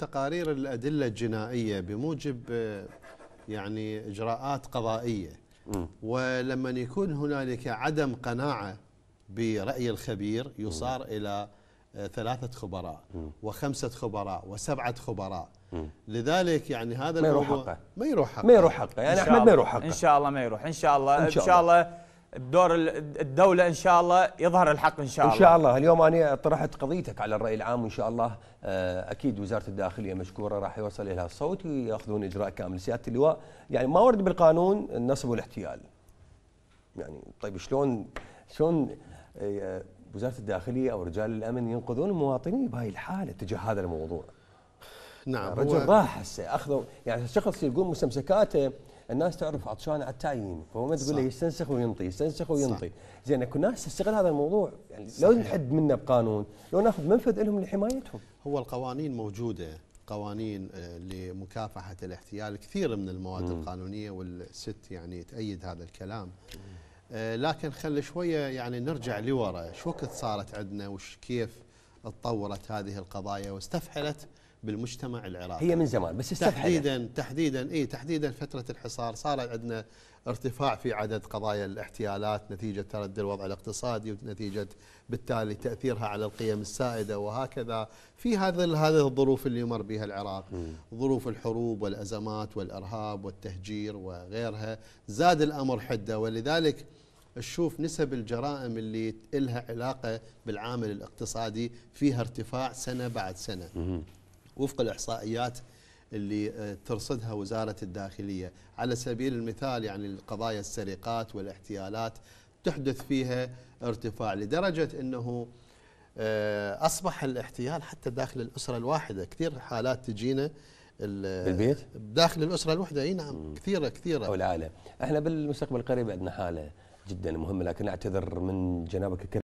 تقارير الأدلة الجنائية بموجب آه، يعني إجراءات قضائية ولما يكون هنالك عدم قناعة برأي الخبير يصار إلى آه، ثلاثة خبراء وخمسة خبراء وسبعة خبراء لذلك يعني هذا ما يروح حقه ما يروح حقه ما يروح حقه يعني أحمد ما يروح حقه إن شاء الله ما يروح إن شاء الله إن شاء الله, إن شاء الله الدور الدولة إن شاء الله يظهر الحق إن شاء الله إن شاء الله اليوم أنا طرحت قضيتك على الرأي العام وإن شاء الله آه، أكيد وزارة الداخلية مشكورة راح يوصل إلى الصوت ويأخذون إجراء كامل سيادة اللواء يعني ما ورد بالقانون النصب والاحتيال يعني طيب شلون شلون آه، وزارة الداخلية أو رجال الأمن ينقذون المواطنين بهاي الحالة تجاه هذا الموضوع نعم رجل راح هسه أخذوا يعني شخص يقول مستمسكاته الناس تعرف عطشان على التعيين فهو ما تقول له يستنسخ وينطي يستنسخ وينطي زين اكو ناس تستغل هذا الموضوع يعني لو نحد منه بقانون لو ناخذ منفذ لهم لحمايتهم هو القوانين موجوده قوانين آه، لمكافحه الاحتيال كثير من المواد م. القانونيه والست يعني تأيد هذا الكلام آه، لكن خلي شويه يعني نرجع لورا شو وقت صارت عندنا وش كيف تطورت هذه القضايا واستفحلت بالمجتمع العراقي هي من زمان بس تحديدا تحديدا اي تحديدا فتره الحصار صار عندنا ارتفاع في عدد قضايا الاحتيالات نتيجه تردي الوضع الاقتصادي ونتيجه بالتالي تاثيرها على القيم السائده وهكذا في هذا هذه الظروف اللي يمر بها العراق ظروف الحروب والازمات والارهاب والتهجير وغيرها زاد الامر حده ولذلك تشوف نسب الجرائم اللي لها علاقه بالعامل الاقتصادي فيها ارتفاع سنه بعد سنه وفق الإحصائيات اللي آه، ترصدها وزارة الداخلية على سبيل المثال يعني قضايا السرقات والاحتيالات تحدث فيها ارتفاع لدرجة أنه آه، أصبح الاحتيال حتى داخل الأسرة الواحدة كثير حالات تجينا بالبيت؟ داخل الأسرة الواحدة أي نعم كثيرة كثيرة أو العائلة احنا بالمستقبل القريب عندنا حالة جدا مهمة لكن أعتذر من جنابك